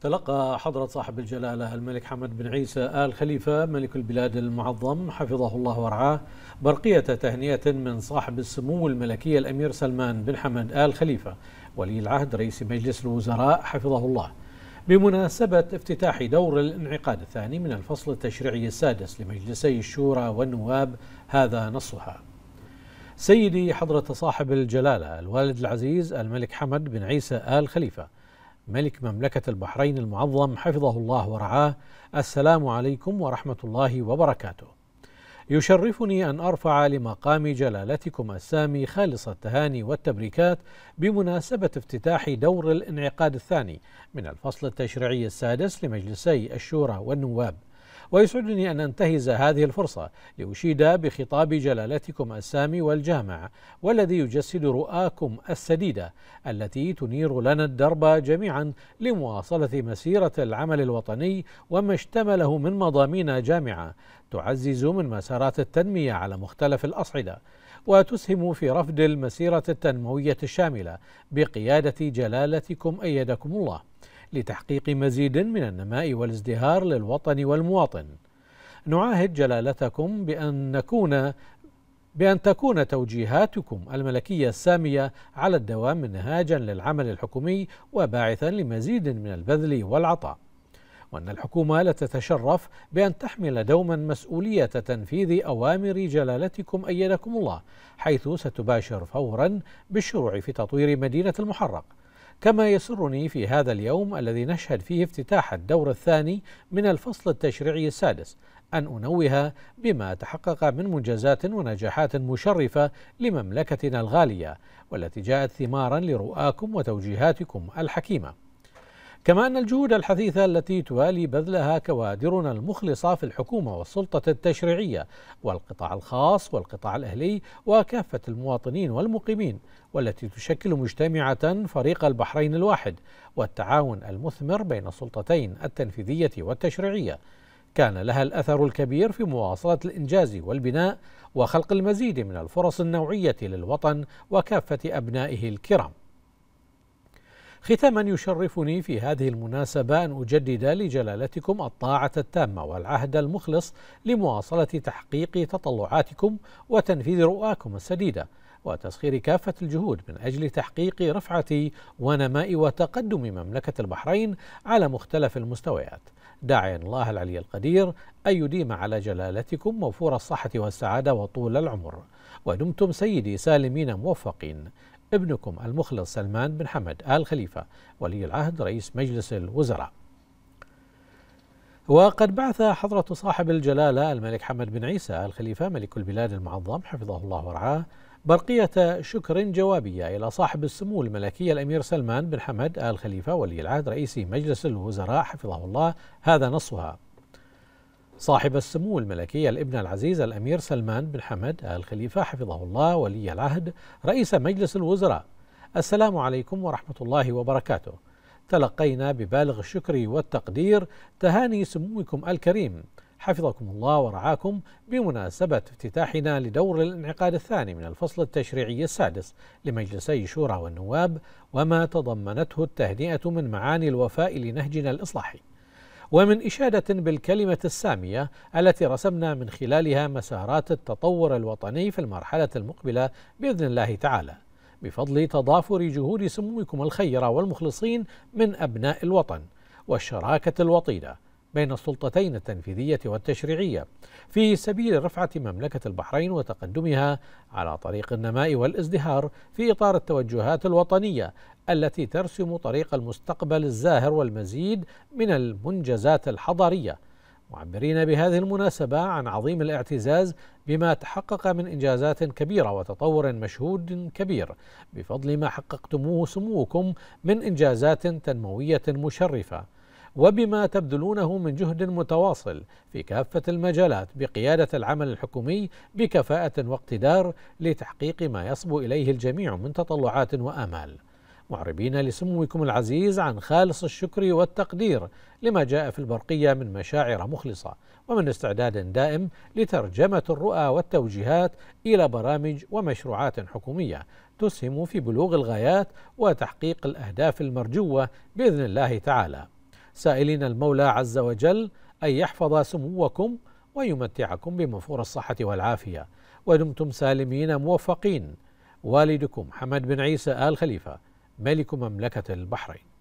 تلقى حضرة صاحب الجلالة الملك حمد بن عيسى آل خليفة ملك البلاد المعظم حفظه الله ورعاه برقية تهنئة من صاحب السمو الملكي الأمير سلمان بن حمد آل خليفة ولي العهد رئيس مجلس الوزراء حفظه الله بمناسبة افتتاح دور الانعقاد الثاني من الفصل التشريعي السادس لمجلسي الشورى والنواب هذا نصها سيدي حضرة صاحب الجلالة الوالد العزيز الملك حمد بن عيسى آل خليفة ملك مملكة البحرين المعظم حفظه الله ورعاه السلام عليكم ورحمة الله وبركاته. يشرفني أن أرفع لمقام جلالتكم السامي خالص التهاني والتبريكات بمناسبة افتتاح دور الانعقاد الثاني من الفصل التشريعي السادس لمجلسي الشورى والنواب ويسعدني أن أنتهز هذه الفرصة لأشيد بخطاب جلالتكم السامي والجامع والذي يجسد رؤاكم السديدة التي تنير لنا الدرب جميعا لمواصلة مسيرة العمل الوطني وما اشتمله من مضامين جامعة تعزز من مسارات التنمية على مختلف الأصعدة وتسهم في رفض المسيرة التنموية الشاملة بقيادة جلالتكم أيدكم الله لتحقيق مزيد من النماء والازدهار للوطن والمواطن نعاهد جلالتكم بأن نكون بأن تكون توجيهاتكم الملكية السامية على الدوام منهاجا للعمل الحكومي وباعثا لمزيد من البذل والعطاء وأن الحكومة لتتشرف بأن تحمل دوما مسؤولية تنفيذ أوامر جلالتكم أيدكم الله حيث ستباشر فورا بالشروع في تطوير مدينة المحرق كما يسرني في هذا اليوم الذي نشهد فيه افتتاح الدور الثاني من الفصل التشريعي السادس أن أنوه بما تحقق من منجزات ونجاحات مشرفة لمملكتنا الغالية والتي جاءت ثمارا لرؤاكم وتوجيهاتكم الحكيمة كما أن الجهود الحثيثة التي توالي بذلها كوادرنا المخلصة في الحكومة والسلطة التشريعية والقطاع الخاص والقطاع الأهلي وكافة المواطنين والمقيمين والتي تشكل مجتمعة فريق البحرين الواحد والتعاون المثمر بين السلطتين التنفيذية والتشريعية كان لها الأثر الكبير في مواصلة الإنجاز والبناء وخلق المزيد من الفرص النوعية للوطن وكافة أبنائه الكرام ختاما يشرفني في هذه المناسبة أن أجدد لجلالتكم الطاعة التامة والعهد المخلص لمواصلة تحقيق تطلعاتكم وتنفيذ رؤاكم السديدة وتسخير كافة الجهود من أجل تحقيق رفعة ونماء وتقدم مملكة البحرين على مختلف المستويات داعيا الله العلي القدير أن يديم على جلالتكم موفور الصحة والسعادة وطول العمر ودمتم سيدي سالمين موفقين ابنكم المخلص سلمان بن حمد آل خليفة ولي العهد رئيس مجلس الوزراء وقد بعث حضرة صاحب الجلالة الملك حمد بن عيسى آل خليفة ملك البلاد المعظم حفظه الله ورعاه برقية شكر جوابية إلى صاحب السمو الملكي الأمير سلمان بن حمد آل خليفة ولي العهد رئيس مجلس الوزراء حفظه الله هذا نصها صاحب السمو الملكي الابن العزيز الأمير سلمان بن حمد آل خليفة حفظه الله ولي العهد رئيس مجلس الوزراء السلام عليكم ورحمة الله وبركاته تلقينا ببالغ الشكر والتقدير تهاني سموكم الكريم حفظكم الله ورعاكم بمناسبة افتتاحنا لدور الانعقاد الثاني من الفصل التشريعي السادس لمجلسي شورى والنواب وما تضمنته التهنئة من معاني الوفاء لنهجنا الإصلاحي ومن إشادة بالكلمة السامية التي رسمنا من خلالها مسارات التطور الوطني في المرحلة المقبلة بإذن الله تعالى بفضل تضافر جهود سموكم الخيرة والمخلصين من أبناء الوطن والشراكة الوطيدة بين السلطتين التنفيذية والتشريعية في سبيل رفعة مملكة البحرين وتقدمها على طريق النماء والازدهار في إطار التوجهات الوطنية التي ترسم طريق المستقبل الزاهر والمزيد من المنجزات الحضارية معبرين بهذه المناسبة عن عظيم الاعتزاز بما تحقق من إنجازات كبيرة وتطور مشهود كبير بفضل ما حققتموه سموكم من إنجازات تنموية مشرفة وبما تبذلونه من جهد متواصل في كافة المجالات بقيادة العمل الحكومي بكفاءة واقتدار لتحقيق ما يصبو إليه الجميع من تطلعات وآمال معربين لسموكم العزيز عن خالص الشكر والتقدير لما جاء في البرقية من مشاعر مخلصة ومن استعداد دائم لترجمة الرؤى والتوجيهات إلى برامج ومشروعات حكومية تسهم في بلوغ الغايات وتحقيق الأهداف المرجوة بإذن الله تعالى سائلين المولى عز وجل أن يحفظ سموكم ويمتعكم بمنفور الصحة والعافية ودمتم سالمين موفقين والدكم حمد بن عيسى آل خليفة ملك مملكة البحرين